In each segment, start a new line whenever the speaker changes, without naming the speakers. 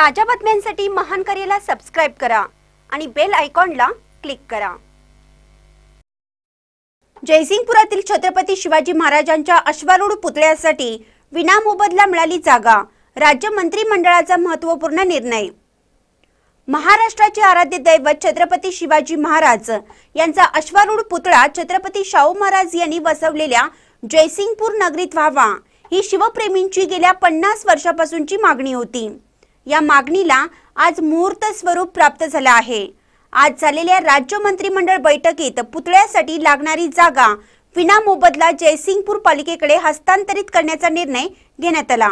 ताज्या बातम्यांसाठी महान करेला सबस्क्राईब करा आणि बेल आयकॉनला क्लिक करा जयसिंगपुरातील छत्रपती शिवाजी महाराजांच्या अश्वारूढ पुतळ्यासाठी विना मोबदला मिळाली जागा राज्य मंत्रिमंडळाचा महत्वपूर्ण निर्णय महाराष्ट्राचे आराध्य दैवत छत्रपती शिवाजी महाराज यांचा अश्वारूढ पुतळा छत्रपती शाहू महाराज यांनी बसवलेल्या जयसिंगपूर नगरीत व्हावा ही शिवप्रेमींची गेल्या पन्नास वर्षापासूनची मागणी होती या मागणीला आज मुहूर्त स्वरूप प्राप्त झालं आहे आज झालेल्या राज्य मंत्रिमंडळ बैठकीत पुतळ्यासाठी लागणारी जागा विना मोबदला जयसिंगपूर पालिकेकडे हस्तांतरित करण्याचा निर्णय घेण्यात आला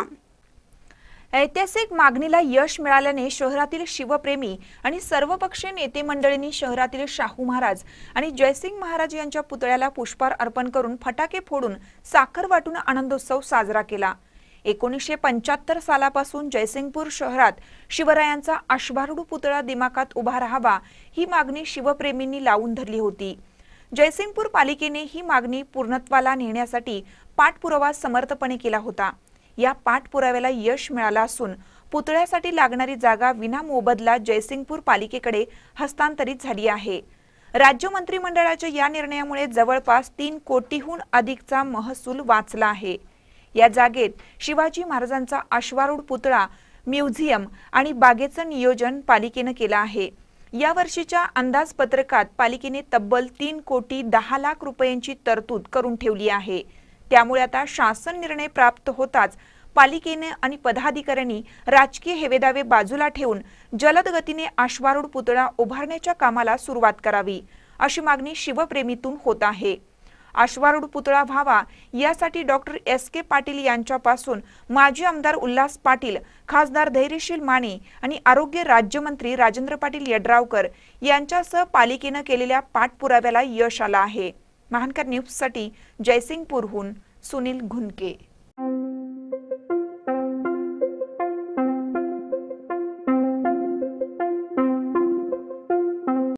ऐतिहासिक मागणीला यश मिळाल्याने शहरातील शिवप्रेमी आणि सर्वपक्षीय नेते मंडळींनी शहरातील शाहू महाराज आणि जयसिंग महाराज यांच्या पुतळ्याला पुष्पार अर्पण करून फटाके फोडून साखर वाटून आनंदोत्सव साजरा केला एकोणीसशे पंच्याहत्तर सालापासून जयसिंगपूर शहरात शिवरायांचा अश्वारूढ पुतळा दिमाकात उभा राहावा ही मागणी शिवप्रेमींनी लावून धरली होती जयसिंगपूर पालिकेने ही मागणी पूर्णत्वाला नेण्यासाठी पाठपुरावा समर्थपणे केला होता या पाठपुराव्याला यश मिळालं असून पुतळ्यासाठी लागणारी जागा विना मोबदला जयसिंगपूर पालिकेकडे हस्तांतरित झाली आहे राज्य मंत्रिमंडळाच्या या निर्णयामुळे जवळपास तीन कोटीहून अधिकचा महसूल वाचला आहे या जागेत शिवाजी महाराजांचा अश्वारूढ पुतळा म्युझियम आणि बागेचं नियोजन पालिकेनं केलं आहे या वर्षीच्या अंदाजपत्रकात पालिकेने तब्बल तीन कोटी दहा लाख रुपयांची तरतूद करून ठेवली आहे त्यामुळे आता शासन निर्णय प्राप्त होताच पालिकेने आणि पदाधिकाऱ्यांनी राजकीय हेवेदावे बाजूला ठेवून जलद गतीने आश्वारूढ पुतळा उभारण्याच्या कामाला सुरुवात करावी अशी मागणी शिवप्रेमीतून होत आहे पुतला पुतळा व्हावा यासाठी डॉक्टर एस के पाटील यांच्यापासून माजी आमदार उल्हास पाटील खासदार धैर्यशील माने आणि आरोग्य राज्यमंत्री राजेंद्र पाटील यड्रावकर यांच्यासह पालिकेनं केलेल्या पाठपुराव्याला यश आलं आहे महानकर न्यूजसाठी जयसिंगपूरहून सुनील घुनके